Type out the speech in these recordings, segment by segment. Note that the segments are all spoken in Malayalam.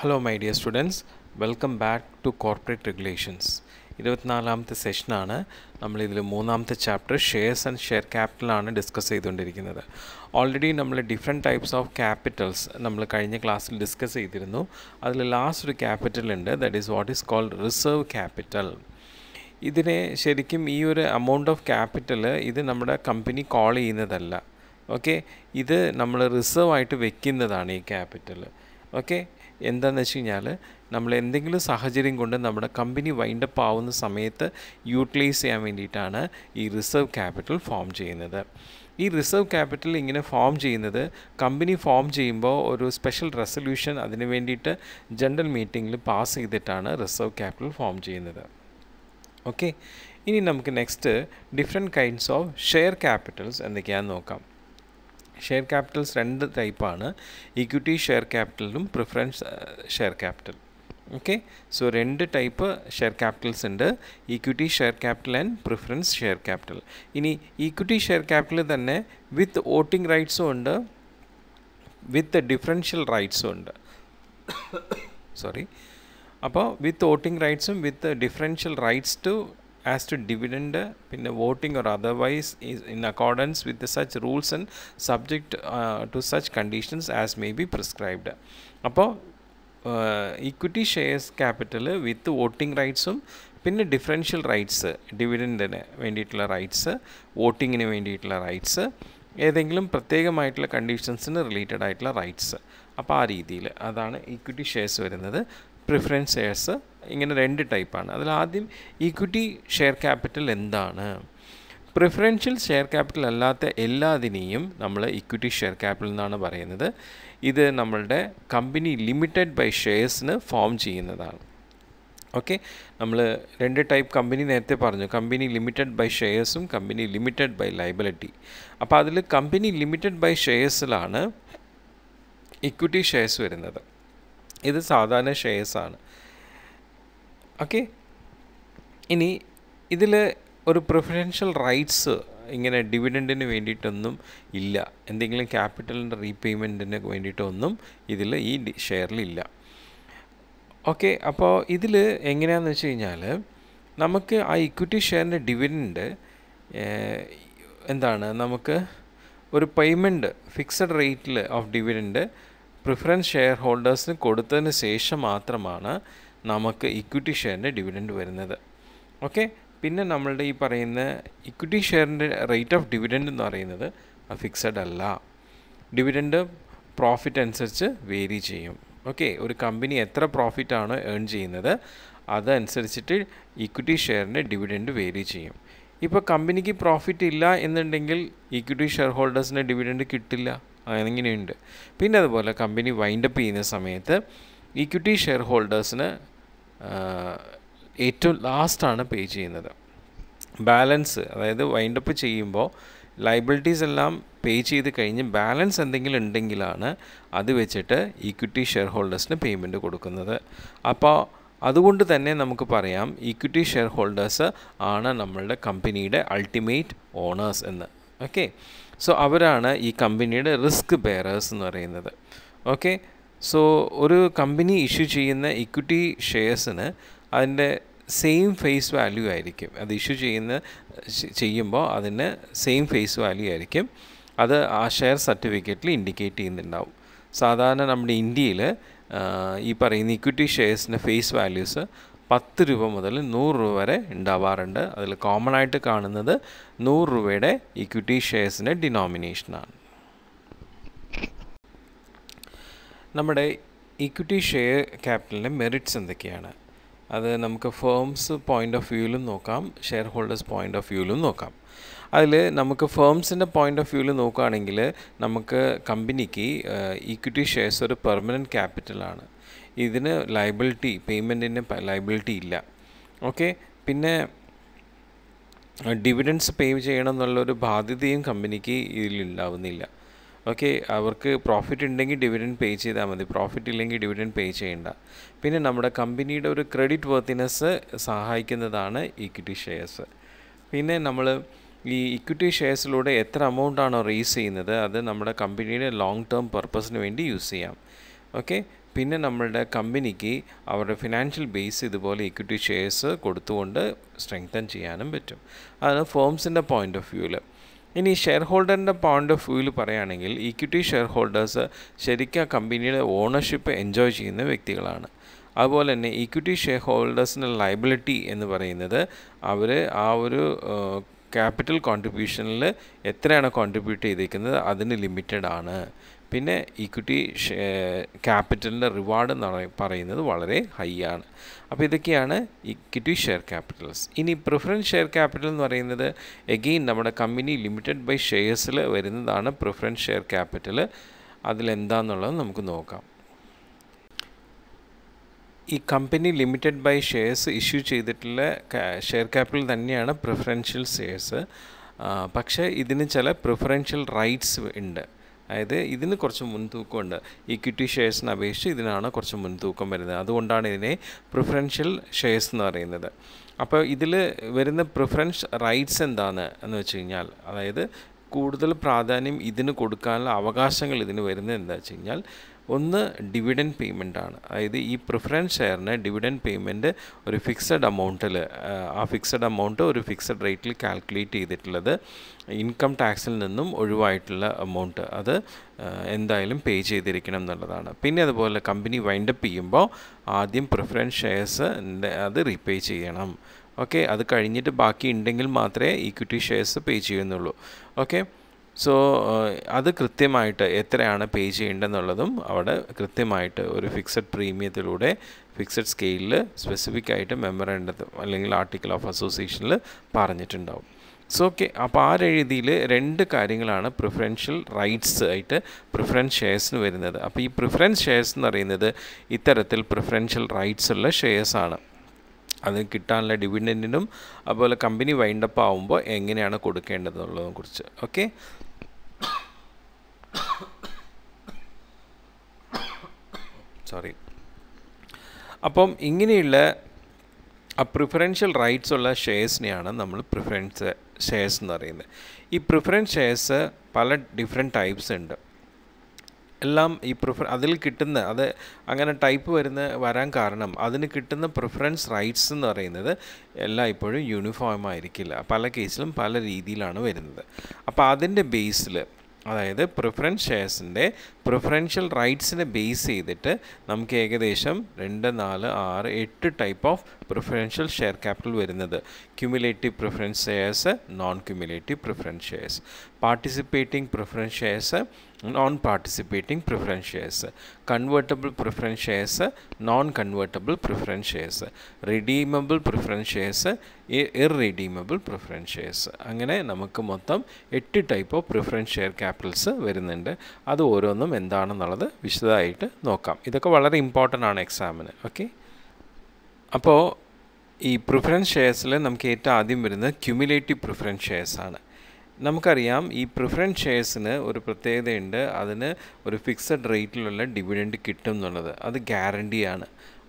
hello my dear students welcome back to corporate regulations ഇരുപത്തിനാലാമത്തെ സെഷനാണ് നമ്മളിതിൽ മൂന്നാമത്തെ ചാപ്റ്റർ ഷെയർസ് ആൻഡ് ഷെയർ ക്യാപിറ്റലാണ് ഡിസ്കസ് ചെയ്തുകൊണ്ടിരിക്കുന്നത് ഓൾറെഡി നമ്മൾ ഡിഫറെൻറ്റ് ടൈപ്സ് ഓഫ് ക്യാപിറ്റൽസ് നമ്മൾ കഴിഞ്ഞ ക്ലാസ്സിൽ ഡിസ്കസ് ചെയ്തിരുന്നു അതിൽ ലാസ്റ്റ് ഒരു ക്യാപിറ്റൽ ഉണ്ട് that is what is called reserve capital ഇതിനെ ശരിക്കും ഈ ഒരു എമൗണ്ട് ഓഫ് ക്യാപിറ്റൽ ഇത് നമ്മുടെ കമ്പനി കോൾ ചെയ്യുന്നതല്ല ഓക്കെ ഇത് നമ്മൾ റിസർവ് ആയിട്ട് വെക്കുന്നതാണ് ഈ ക്യാപിറ്റൽ ഓക്കെ എന്താണെന്ന് വെച്ച് കഴിഞ്ഞാൽ നമ്മൾ എന്തെങ്കിലും സാഹചര്യം കൊണ്ട് നമ്മുടെ കമ്പനി വൈൻഡപ്പ് ആവുന്ന സമയത്ത് യൂട്ടിലൈസ് ചെയ്യാൻ വേണ്ടിയിട്ടാണ് ഈ റിസർവ് ക്യാപിറ്റൽ ഫോം ചെയ്യുന്നത് ഈ റിസർവ് ക്യാപിറ്റൽ ഇങ്ങനെ ഫോം ചെയ്യുന്നത് കമ്പനി ഫോം ചെയ്യുമ്പോൾ ഒരു സ്പെഷ്യൽ റെസൊല്യൂഷൻ അതിന് വേണ്ടിയിട്ട് ജനറൽ മീറ്റിങ്ങിൽ പാസ് ചെയ്തിട്ടാണ് റിസർവ് ക്യാപിറ്റൽ ഫോം ചെയ്യുന്നത് ഓക്കെ ഇനി നമുക്ക് next different kinds of share capitals എന്തൊക്കെയാണെന്ന് നോക്കാം ഷെയർ ക്യാപിറ്റൽസ് രണ്ട് ടൈപ്പാണ് ഇക്വിറ്റി ഷെയർ ക്യാപിറ്റലും preference share capital okay so രണ്ട് ടൈപ്പ് ഷെയർ ക്യാപിറ്റൽസ് ഉണ്ട് equity share capital and preference share capital ഇനി ഇക്വിറ്റി ഷെയർ ക്യാപിറ്റൽ തന്നെ വിത്ത് വോട്ടിംഗ് റൈറ്റ്സും ഉണ്ട് വിത്ത് ഡിഫറൻഷ്യൽ റൈറ്റ്സും ഉണ്ട് സോറി അപ്പോൾ വിത്ത് വോട്ടിംഗ് റൈറ്റ്സും with differential rights to as to dividend പിന്നെ voting or otherwise is in accordance with the such rules and subject uh, to such conditions as may be prescribed അപ്പോൾ equity shares capital with voting റൈറ്റ്സും പിന്നെ ഡിഫറൻഷ്യൽ റൈറ്റ്സ് ഡിവിഡൻഡിന് വേണ്ടിയിട്ടുള്ള റൈറ്റ്സ് വോട്ടിങ്ങിന് വേണ്ടിയിട്ടുള്ള റൈറ്റ്സ് ഏതെങ്കിലും പ്രത്യേകമായിട്ടുള്ള കണ്ടീഷൻസിന് റിലേറ്റഡ് ആയിട്ടുള്ള റൈറ്റ്സ് അപ്പോൾ ആ രീതിയിൽ അതാണ് ഇക്വിറ്റി ഷെയർസ് വരുന്നത് പ്രിഫറൻസ് ഷെയർസ് ഇങ്ങനെ രണ്ട് ടൈപ്പാണ് അതിൽ ആദ്യം ഇക്വിറ്റി ഷെയർ ക്യാപിറ്റൽ എന്താണ് പ്രിഫറൻഷ്യൽ ഷെയർ ക്യാപിറ്റൽ അല്ലാത്ത എല്ലാതിനെയും നമ്മൾ ഇക്വിറ്റി ഷെയർ ക്യാപിറ്റൽ എന്നാണ് പറയുന്നത് ഇത് നമ്മളുടെ കമ്പനി ലിമിറ്റഡ് ബൈ ഷെയർസിന് ഫോം ചെയ്യുന്നതാണ് ഓക്കെ നമ്മൾ രണ്ട് ടൈപ്പ് കമ്പനി നേരത്തെ പറഞ്ഞു കമ്പനി ലിമിറ്റഡ് ബൈ ഷെയർസും കമ്പനി ലിമിറ്റഡ് ബൈ ലൈബിലിറ്റി അപ്പോൾ അതിൽ കമ്പനി ലിമിറ്റഡ് ബൈ ഷെയർസിലാണ് ഇക്വിറ്റി ഷെയർസ് വരുന്നത് ഇത് സാധാരണ ഷെയർസാണ് ഓക്കെ ഇനി ഇതിൽ ഒരു പ്രിഫറൻഷ്യൽ റൈറ്റ്സ് ഇങ്ങനെ ഡിവിഡൻറ്റിന് വേണ്ടിയിട്ടൊന്നും ഇല്ല എന്തെങ്കിലും ക്യാപിറ്റലിൻ്റെ റീപേയ്മെൻറ്റിന് വേണ്ടിയിട്ടൊന്നും ഇതിൽ ഈ ഷെയറിലില്ല ഓക്കെ അപ്പോൾ ഇതിൽ എങ്ങനെയാണെന്ന് വെച്ച് കഴിഞ്ഞാൽ നമുക്ക് ആ ഇക്വിറ്റി ഷെയറിൻ്റെ ഡിവിഡൻഡ് എന്താണ് നമുക്ക് ഒരു പേയ്മെൻറ്റ് ഫിക്സഡ് റേറ്റിൽ ഓഫ് ഡിവിഡൻഡ് പ്രിഫറൻസ് ഷെയർ ഹോൾഡേഴ്സിന് കൊടുത്തതിന് ശേഷം മാത്രമാണ് നമുക്ക് ഇക്വിറ്റി ഷെയറിൻ്റെ ഡിവിഡൻഡ് വരുന്നത് ഓക്കെ പിന്നെ നമ്മളുടെ ഈ പറയുന്ന ഇക്വിറ്റി ഷെയറിൻ്റെ റേറ്റ് ഓഫ് ഡിവിഡൻഡ് എന്ന് പറയുന്നത് ഫിക്സഡ് അല്ല ഡിവിഡൻഡ് പ്രോഫിറ്റ് അനുസരിച്ച് വേരി ചെയ്യും ഓക്കെ ഒരു കമ്പനി എത്ര പ്രോഫിറ്റാണ് ഏൺ ചെയ്യുന്നത് അതനുസരിച്ചിട്ട് ഇക്വിറ്റി ഷെയറിൻ്റെ ഡിവിഡൻഡ് വേരി ചെയ്യും ഇപ്പോൾ കമ്പനിക്ക് പ്രോഫിറ്റ് ഇല്ല എന്നുണ്ടെങ്കിൽ ഇക്വിറ്റി ഷെയർ ഹോൾഡേഴ്സിന് ഡിവിഡൻഡ് കിട്ടില്ല അങ്ങനെയുണ്ട് പിന്നെ അതുപോലെ കമ്പനി വൈൻഡപ്പ് ചെയ്യുന്ന സമയത്ത് ഇക്വിറ്റി ഷെയർ ഹോൾഡേഴ്സിന് ഏറ്റവും ലാസ്റ്റാണ് പേ ചെയ്യുന്നത് ബാലൻസ് അതായത് വൈൻഡപ്പ് ചെയ്യുമ്പോൾ ലൈബിലിറ്റീസ് എല്ലാം പേ ചെയ്ത് കഴിഞ്ഞ് ബാലൻസ് എന്തെങ്കിലും ഉണ്ടെങ്കിലാണ് അത് വെച്ചിട്ട് ഇക്വിറ്റി ഷെയർ ഹോൾഡേഴ്സിന് പേയ്മെൻറ്റ് കൊടുക്കുന്നത് അപ്പോൾ അതുകൊണ്ട് തന്നെ നമുക്ക് പറയാം ഇക്വിറ്റി ഷെയർ ഹോൾഡേഴ്സ് ആണ് നമ്മളുടെ കമ്പനിയുടെ അൾട്ടിമേറ്റ് ഓണേഴ്സ് എന്ന് ഓക്കെ സോ അവരാണ് ഈ കമ്പനിയുടെ റിസ്ക് ബെയറേഴ്സ് എന്ന് പറയുന്നത് ഓക്കെ സോ ഒരു കമ്പനി ഇഷ്യൂ ചെയ്യുന്ന ഇക്വിറ്റി ഷെയർസിന് അതിൻ്റെ സെയിം ഫേസ് വാല്യൂ ആയിരിക്കും അത് ഇഷ്യൂ ചെയ്യുന്ന ചെയ്യുമ്പോൾ അതിന് സെയിം ഫേസ് വാല്യൂ ആയിരിക്കും അത് ആ ഷെയർ സർട്ടിഫിക്കറ്റിൽ ഇൻഡിക്കേറ്റ് ചെയ്യുന്നുണ്ടാവും സാധാരണ നമ്മുടെ ഇന്ത്യയിൽ ഈ പറയുന്ന ഇക്വിറ്റി ഷെയർസിൻ്റെ ഫേസ് വാല്യൂസ് പത്ത് രൂപ മുതൽ നൂറ് രൂപ വരെ ഉണ്ടാവാറുണ്ട് അതിൽ കോമൺ ആയിട്ട് കാണുന്നത് നൂറ് രൂപയുടെ ഇക്വിറ്റി ഷെയർസിൻ്റെ ഡിനോമിനേഷനാണ് നമ്മുടെ ഇക്വിറ്റി ഷെയർ ക്യാപിറ്റലിൻ്റെ മെറിറ്റ്സ് എന്തൊക്കെയാണ് അത് നമുക്ക് ഫേംസ് പോയിൻ്റ് ഓഫ് വ്യൂവിലും നോക്കാം ഷെയർ ഹോൾഡേഴ്സ് പോയിൻ്റ് ഓഫ് വ്യൂവിലും നോക്കാം അതിൽ നമുക്ക് ഫേംസിൻ്റെ പോയിൻ്റ് ഓഫ് വ്യൂവിൽ നോക്കുകയാണെങ്കിൽ നമുക്ക് കമ്പനിക്ക് ഇക്വിറ്റി ഷെയർസ് ഒരു പെർമനൻറ്റ് ക്യാപിറ്റലാണ് ഇതിന് ലൈബിലിറ്റി പേയ്മെൻറ്റിന് ലൈബിലിറ്റി ഇല്ല ഓക്കെ പിന്നെ ഡിവിഡൻസ് പേ ചെയ്യണം എന്നുള്ളൊരു ബാധ്യതയും കമ്പനിക്ക് ഇതിലുണ്ടാവുന്നില്ല ഓക്കെ അവർക്ക് പ്രോഫിറ്റ് ഉണ്ടെങ്കിൽ ഡിവിഡൻഡ് പേ ചെയ്താൽ മതി പ്രോഫിറ്റ് ഇല്ലെങ്കിൽ ഡിവിഡൻഡ് പേ ചെയ്യേണ്ട പിന്നെ നമ്മുടെ കമ്പനിയുടെ ഒരു ക്രെഡിറ്റ് വർത്തിനെസ് സഹായിക്കുന്നതാണ് ഇക്വിറ്റി ഷെയർസ് പിന്നെ നമ്മൾ ഈ ഇക്വിറ്റി ഷെയർസിലൂടെ എത്ര എമൗണ്ടാണോ റേസ് ചെയ്യുന്നത് അത് നമ്മുടെ കമ്പനിയുടെ ലോങ് ടേം പർപ്പസിന് വേണ്ടി യൂസ് ചെയ്യാം ഓക്കെ പിന്നെ നമ്മളുടെ കമ്പനിക്ക് അവരുടെ ഫിനാൻഷ്യൽ ബേസ് ഇതുപോലെ ഇക്വിറ്റി ഷെയർസ് കൊടുത്തുകൊണ്ട് സ്ട്രെങ്തൻ ചെയ്യാനും പറ്റും അതാണ് ഫേംസിൻ്റെ പോയിൻ്റ് ഓഫ് വ്യൂവിൽ ഇനി ഷെയർ ഹോൾഡറിൻ്റെ പോയിൻ്റ് ഓഫ് വ്യൂവിൽ പറയുകയാണെങ്കിൽ ഇക്വിറ്റി ഷെയർ ഹോൾഡേഴ്സ് ശരിക്കും കമ്പനിയുടെ ഓണർഷിപ്പ് എൻജോയ് ചെയ്യുന്ന വ്യക്തികളാണ് അതുപോലെ തന്നെ ഇക്വിറ്റി ഷെയർ ഹോൾഡേഴ്സിൻ്റെ ലൈബിലിറ്റി എന്ന് പറയുന്നത് അവർ ആ ഒരു ക്യാപിറ്റൽ കോൺട്രിബ്യൂഷനിൽ എത്രയാണ് കോൺട്രിബ്യൂട്ട് ചെയ്തിരിക്കുന്നത് അതിന് ലിമിറ്റഡ് ആണ് പിന്നെ ഇക്വിറ്റി ക്യാപിറ്റലിൻ്റെ റിവാർഡ് എന്ന് പറയുന്നത് വളരെ ഹൈ ആണ് അപ്പോൾ ഇതൊക്കെയാണ് ഇക്വിറ്റി ഷെയർ ക്യാപിറ്റൽസ് ഇനി പ്രിഫറൻസ് ഷെയർ ക്യാപിറ്റൽ എന്ന് പറയുന്നത് എഗെയിൻ നമ്മുടെ കമ്പനി ലിമിറ്റഡ് ബൈ ഷെയർസിൽ വരുന്നതാണ് പ്രിഫറൻസ് ഷെയർ ക്യാപിറ്റൽ അതിലെന്താന്നുള്ളത് നമുക്ക് നോക്കാം ഈ company limited by shares issue ചെയ്തിട്ടുള്ള ഷെയർ ക്യാപിറ്റൽ തന്നെയാണ് പ്രിഫറൻഷ്യൽ ഷെയർസ് പക്ഷേ ഇതിന് ചില പ്രിഫറൻഷ്യൽ റൈറ്റ്സ് ഉണ്ട് അതായത് ഇതിന് കുറച്ച് മുൻതൂക്കമുണ്ട് ഇക്വിറ്റി ഷെയർസിനെ അപേക്ഷിച്ച് ഇതിനാണ് കുറച്ച് മുൻതൂക്കം വരുന്നത് അതുകൊണ്ടാണ് ഇതിനെ പ്രിഫറൻഷ്യൽ ഷെയർസ് എന്ന് പറയുന്നത് അപ്പോൾ ഇതിൽ വരുന്ന പ്രിഫറൻസ് റൈറ്റ്സ് എന്താണ് എന്ന് വെച്ച് കഴിഞ്ഞാൽ അതായത് കൂടുതൽ പ്രാധാന്യം ഇതിന് കൊടുക്കാനുള്ള അവകാശങ്ങൾ ഇതിന് വരുന്നത് എന്താ വെച്ച് കഴിഞ്ഞാൽ ഒന്ന് ഡിവിഡൻഡ് പേയ്മെൻ്റ് ആണ് അതായത് ഈ പ്രിഫറൻസ് ഷെയറിന് ഡിവിഡൻഡ് പേയ്മെൻറ്റ് ഒരു ഫിക്സഡ് എമൗണ്ടിൽ ആ ഫിക്സഡ് അമൗണ്ട് ഒരു ഫിക്സഡ് റേറ്റിൽ കാൽക്കുലേറ്റ് ചെയ്തിട്ടുള്ളത് ഇൻകം ടാക്സിൽ നിന്നും ഒഴിവായിട്ടുള്ള എമൗണ്ട് അത് എന്തായാലും പേ ചെയ്തിരിക്കണം എന്നുള്ളതാണ് പിന്നെ അതുപോലെ കമ്പനി വൈൻഡപ്പ് ചെയ്യുമ്പോൾ ആദ്യം പ്രിഫറൻസ് ഷെയർസ് അത് റീപേ ചെയ്യണം ഓക്കെ അത് കഴിഞ്ഞിട്ട് ബാക്കി ഉണ്ടെങ്കിൽ മാത്രമേ ഇക്വിറ്റി ഷെയർസ് പേ ചെയ്യുന്നുള്ളൂ ഓക്കെ സോ അത് കൃത്യമായിട്ട് എത്രയാണ് പേ ചെയ്യേണ്ടതെന്നുള്ളതും അവിടെ കൃത്യമായിട്ട് ഒരു ഫിക്സഡ് പ്രീമിയത്തിലൂടെ ഫിക്സഡ് സ്കെയിലിൽ സ്പെസിഫിക് ആയിട്ട് മെമ്മറേണ്ടത് അല്ലെങ്കിൽ ആർട്ടിക്കിൾ ഓഫ് അസോസിയേഷനിൽ പറഞ്ഞിട്ടുണ്ടാവും സോ ഓക്കെ അപ്പോൾ ആ രീതിയിൽ രണ്ട് കാര്യങ്ങളാണ് പ്രിഫറൻഷ്യൽ റൈറ്റ്സ് ആയിട്ട് പ്രിഫറൻസ് ഷെയർസിന് വരുന്നത് അപ്പോൾ ഈ പ്രിഫറൻസ് ഷെയർസ് എന്ന് പറയുന്നത് ഇത്തരത്തിൽ പ്രിഫറൻഷ്യൽ റൈറ്റ്സ് ഉള്ള ആണ് അത് കിട്ടാനുള്ള ഡിവിഡൻറ്റിനും അതുപോലെ കമ്പനി വൈൻഡപ്പ് ആവുമ്പോൾ എങ്ങനെയാണ് കൊടുക്കേണ്ടതെന്നുള്ളതിനെ കുറിച്ച് ഓക്കെ സോറി അപ്പം ഇങ്ങനെയുള്ള ആ പ്രിഫറൻഷ്യൽ റൈറ്റ്സ് ഉള്ള ഷെയർസിനെയാണ് നമ്മൾ പ്രിഫറൻസ് ഷെയർസ് എന്ന് പറയുന്നത് ഈ പ്രിഫറൻസ് ഷെയർസ് പല ഡിഫറെൻറ്റ് ടൈപ്സ് ഉണ്ട് എല്ലാം ഈ പ്രിഫർ അതിൽ കിട്ടുന്ന അത് അങ്ങനെ ടൈപ്പ് വരുന്ന വരാൻ കാരണം അതിന് കിട്ടുന്ന പ്രിഫറൻസ് റൈറ്റ്സ് എന്ന് പറയുന്നത് എല്ലാം ഇപ്പോഴും യൂണിഫോം ആയിരിക്കില്ല പല കേസിലും പല രീതിയിലാണ് വരുന്നത് അപ്പോൾ അതിൻ്റെ ബേസിൽ അതായത് പ്രിഫറൻസ് ഷെയർസിൻ്റെ പ്രിഫറൻഷ്യൽ റൈറ്റ്സിനെ ബേസ് ചെയ്തിട്ട് നമുക്ക് ഏകദേശം രണ്ട് നാല് ആറ് എട്ട് type of preferential share capital വരുന്നത് cumulative preference shares non cumulative preference shares participating preference shares non participating preference shares convertible preference shares non convertible preference shares redeemable preference shares irredeemable preference shares അങ്ങനെ നമുക്ക് മൊത്തം എട്ട് type of preference share capitals വരുന്നുണ്ട് അത് ഓരോന്നും എന്താണെന്നുള്ളത് വിശദമായിട്ട് നോക്കാം ഇതൊക്കെ വളരെ ഇമ്പോർട്ടൻ്റ് ആണ് എക്സാമിന് ഓക്കെ അപ്പോൾ ഈ പ്രിഫറൻസ് ഷെയർസിൽ നമുക്ക് ഏറ്റവും ആദ്യം വരുന്നത് ക്യുമുലേറ്റീവ് പ്രിഫറൻസ് ഷെയർസാണ് നമുക്കറിയാം ഈ പ്രിഫറൻസ് ഷെയർസിന് ഒരു പ്രത്യേകതയുണ്ട് അതിന് ഒരു ഫിക്സഡ് റേറ്റിലുള്ള ഡിവിഡൻഡ് കിട്ടും എന്നുള്ളത് അത് ഗ്യാരണ്ടിയാണ്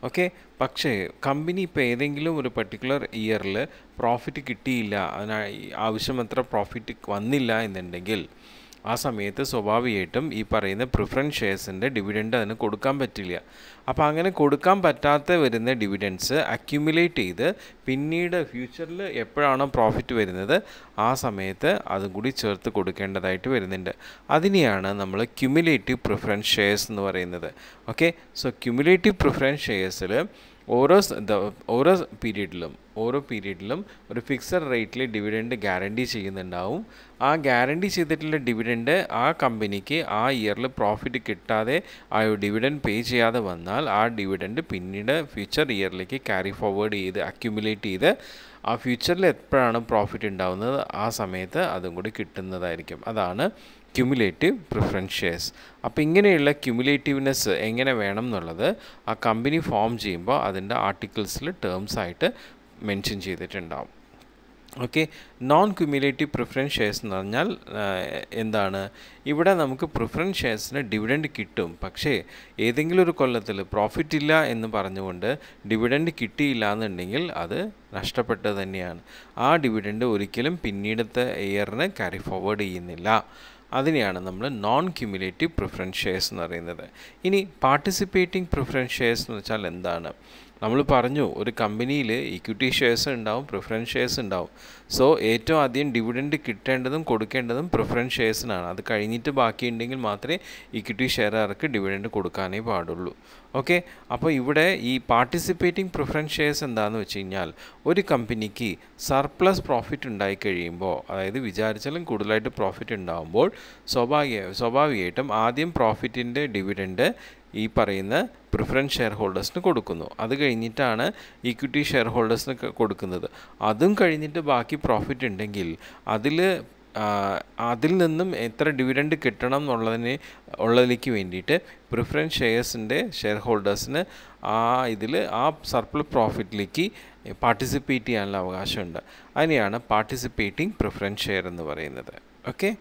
ഓക്കെ പക്ഷേ കമ്പനി ഇപ്പോൾ ഏതെങ്കിലും ഒരു പർട്ടിക്കുലർ ഇയറിൽ പ്രോഫിറ്റ് കിട്ടിയില്ല അതിന് ആവശ്യമത്ര പ്രോഫിറ്റ് വന്നില്ല എന്നുണ്ടെങ്കിൽ ആ സമയത്ത് സ്വാഭാവികമായിട്ടും ഈ പറയുന്ന പ്രിഫറൻസ് ഷെയർസിൻ്റെ ഡിവിഡൻഡ് അതിന് കൊടുക്കാൻ പറ്റില്ല അപ്പോൾ അങ്ങനെ കൊടുക്കാൻ പറ്റാത്ത വരുന്ന ഡിവിഡൻസ് അക്യുമുലേറ്റ് ചെയ്ത് പിന്നീട് ഫ്യൂച്ചറിൽ എപ്പോഴാണോ പ്രോഫിറ്റ് വരുന്നത് ആ സമയത്ത് അതും കൂടി ചേർത്ത് കൊടുക്കേണ്ടതായിട്ട് വരുന്നുണ്ട് അതിനെയാണ് നമ്മൾ ക്യുമുലേറ്റീവ് പ്രിഫറൻസ് ഷെയർസ് എന്ന് പറയുന്നത് ഓക്കെ സോ ക്യുമുലേറ്റീവ് പ്രിഫറൻസ് ഷെയർസിൽ ഓരോ ഓരോ പീരീഡിലും ഓരോ പീരീഡിലും ഒരു ഫിക്സഡ് റേറ്റിൽ ഡിവിഡൻഡ് ഗ്യാരണ്ടി ചെയ്യുന്നുണ്ടാവും ആ ഗ്യാരണ്ടി ചെയ്തിട്ടുള്ള ഡിവിഡൻഡ് ആ കമ്പനിക്ക് ആ ഇയറിൽ പ്രോഫിറ്റ് കിട്ടാതെ ആ ഡിവിഡൻഡ് പേ ചെയ്യാതെ വന്നാൽ ആ ഡിവിഡൻഡ് പിന്നീട് ഫ്യൂച്ചർ ഇയറിലേക്ക് ക്യാരി ഫോർവേഡ് ചെയ്ത് അക്യുമുലേറ്റ് ചെയ്ത് ആ ഫ്യൂച്ചറിൽ എപ്പോഴാണ് പ്രോഫിറ്റ് ഉണ്ടാകുന്നത് ആ സമയത്ത് അതും കൂടി കിട്ടുന്നതായിരിക്കും അതാണ് ക്യുമുലേറ്റീവ് പ്രിഫറൻസ് ഷെയർസ് അപ്പോൾ ഇങ്ങനെയുള്ള ക്യുമുലേറ്റീവ്നെസ് എങ്ങനെ വേണം എന്നുള്ളത് ആ കമ്പനി ഫോം ചെയ്യുമ്പോൾ അതിൻ്റെ ആർട്ടിക്കിൾസിൽ ടേംസ് ആയിട്ട് മെൻഷൻ ചെയ്തിട്ടുണ്ടാവും okay non cumulative preference shares എന്ന് പറഞ്ഞാൽ എന്താണ് ഇവിടെ നമുക്ക് പ്രിഫറൻസ് ഷെയർസിന് ഡിവിഡൻഡ് കിട്ടും പക്ഷേ ഏതെങ്കിലും ഒരു കൊല്ലത്തിൽ പ്രോഫിറ്റ് ഇല്ല എന്ന് പറഞ്ഞുകൊണ്ട് ഡിവിഡൻഡ് കിട്ടിയില്ല എന്നുണ്ടെങ്കിൽ അത് നഷ്ടപ്പെട്ടത് തന്നെയാണ് ആ ഡിവിഡൻഡ് ഒരിക്കലും പിന്നീടത്തെ ഇയറിന് ക്യാരി ഫോർവേഡ് ചെയ്യുന്നില്ല അതിനെയാണ് നമ്മൾ നോൺ ക്യുമുലേറ്റീവ് പ്രിഫറൻസ് ഷെയർസ് എന്ന് പറയുന്നത് ഇനി പാർട്ടിസിപ്പേറ്റിംഗ് പ്രിഫറൻസ് ഷെയർസ് എന്ന് വെച്ചാൽ എന്താണ് നമ്മൾ പറഞ്ഞു ഒരു കമ്പനിയിൽ ഇക്വിറ്റി ഷെയർസ് ഉണ്ടാവും പ്രിഫറൻസ് ഷെയർസ് ഉണ്ടാവും സോ ഏറ്റവും ആദ്യം ഡിവിഡൻഡ് കിട്ടേണ്ടതും കൊടുക്കേണ്ടതും പ്രിഫറൻസ് ഷെയർസിനാണ് അത് കഴിഞ്ഞിട്ട് ബാക്കിയുണ്ടെങ്കിൽ മാത്രമേ ഇക്വിറ്റി ഷെയറുകാർക്ക് ഡിവിഡൻഡ് കൊടുക്കാനേ പാടുള്ളൂ ഓക്കെ അപ്പോൾ ഇവിടെ ഈ പാർട്ടിസിപ്പേറ്റിംഗ് പ്രിഫറൻസ് ഷെയർസ് എന്താണെന്ന് വെച്ച് കഴിഞ്ഞാൽ ഒരു കമ്പനിക്ക് സർപ്ലസ് പ്രോഫിറ്റ് ഉണ്ടായി കഴിയുമ്പോൾ അതായത് വിചാരിച്ചാലും കൂടുതലായിട്ട് പ്രോഫിറ്റ് ഉണ്ടാകുമ്പോൾ സ്വാഭാവിക സ്വാഭാവികമായിട്ടും ആദ്യം പ്രോഫിറ്റിൻ്റെ ഡിവിഡൻഡ് ഈ പറയുന്ന പ്രിഫറൻസ് ഷെയർ ഹോൾഡേഴ്സിന് കൊടുക്കുന്നു അത് കഴിഞ്ഞിട്ടാണ് ഇക്വിറ്റി ഷെയർ ഹോൾഡേഴ്സിന് കൊടുക്കുന്നത് അതും കഴിഞ്ഞിട്ട് ബാക്കി പ്രോഫിറ്റ് ഉണ്ടെങ്കിൽ അതിൽ അതിൽ നിന്നും എത്ര ഡിവിഡൻഡ് കിട്ടണം എന്നുള്ളതിന് ഉള്ളതിലേക്ക് വേണ്ടിയിട്ട് പ്രിഫറൻസ് ഷെയർസിൻ്റെ ഷെയർ ഹോൾഡേഴ്സിന് ആ ഇതിൽ ആ സർപ്ലസ് പ്രോഫിറ്റിലേക്ക് പാർട്ടിസിപ്പേറ്റ് ചെയ്യാനുള്ള അവകാശമുണ്ട് അതിനെയാണ് പാർട്ടിസിപ്പേറ്റിംഗ് പ്രിഫറൻസ് ഷെയർ എന്ന് പറയുന്നത് ഓക്കെ